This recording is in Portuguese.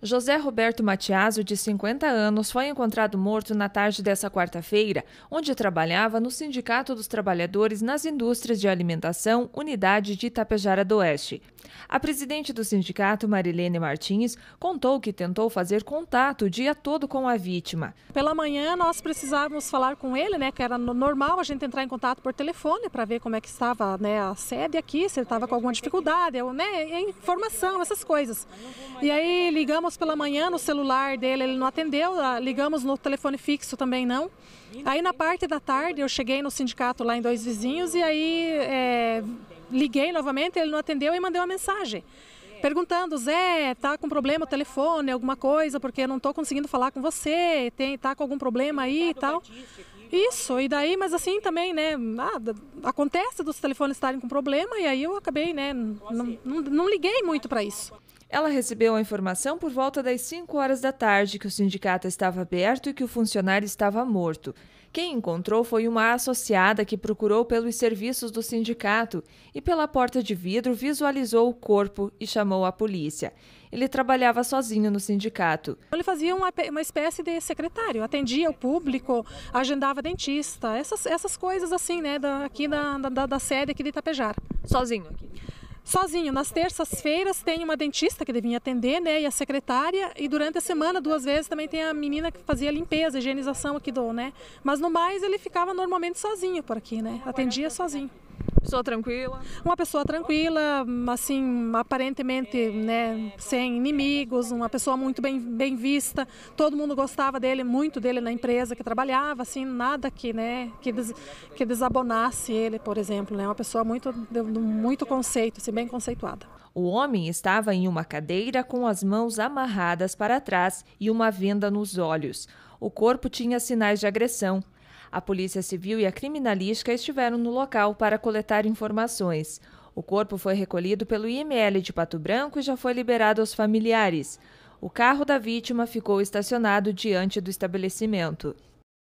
José Roberto Matiaso, de 50 anos, foi encontrado morto na tarde dessa quarta-feira, onde trabalhava no Sindicato dos Trabalhadores nas Indústrias de Alimentação, unidade de Itapejara do Oeste. A presidente do sindicato, Marilene Martins, contou que tentou fazer contato o dia todo com a vítima. Pela manhã nós precisávamos falar com ele, né, que era normal a gente entrar em contato por telefone para ver como é que estava né, a sede aqui, se ele estava com alguma dificuldade, né, informação, essas coisas. E aí ligamos ligamos pela manhã no celular dele, ele não atendeu, ah, ligamos no telefone fixo também não. Aí na parte da tarde eu cheguei no sindicato lá em Dois Vizinhos e aí é, liguei novamente, ele não atendeu e mandei uma mensagem perguntando, Zé, tá com problema o telefone, alguma coisa, porque eu não estou conseguindo falar com você, tem, tá com algum problema aí e tal. Isso, e daí, mas assim também, né, nada, acontece dos telefones estarem com problema, e aí eu acabei, né, não, não, não liguei muito para isso. Ela recebeu a informação por volta das 5 horas da tarde que o sindicato estava aberto e que o funcionário estava morto. Quem encontrou foi uma associada que procurou pelos serviços do sindicato e, pela porta de vidro, visualizou o corpo e chamou a polícia. Ele trabalhava sozinho no sindicato. Então, ele fazia uma, uma espécie de secretário, atendia o público, agendava dentista, essas, essas coisas assim, né, da, aqui da, da, da sede aqui de Itapejar. Sozinho aqui? sozinho. Nas terças-feiras tem uma dentista que devia atender, né? E a secretária. E durante a semana, duas vezes, também tem a menina que fazia limpeza, higienização aqui do, né? Mas no mais ele ficava normalmente sozinho por aqui, né? Atendia sozinho. Pessoa tranquila? Uma pessoa tranquila, assim, aparentemente, né, sem inimigos, uma pessoa muito bem, bem vista. Todo mundo gostava dele, muito dele na empresa que trabalhava, assim, nada que, né, que, des, que desabonasse ele, por exemplo, né? Uma pessoa muito de, muito conceito, assim, bem conceituada. O homem estava em uma cadeira com as mãos amarradas para trás e uma venda nos olhos. O corpo tinha sinais de agressão. A Polícia Civil e a Criminalística estiveram no local para coletar informações. O corpo foi recolhido pelo IML de Pato Branco e já foi liberado aos familiares. O carro da vítima ficou estacionado diante do estabelecimento.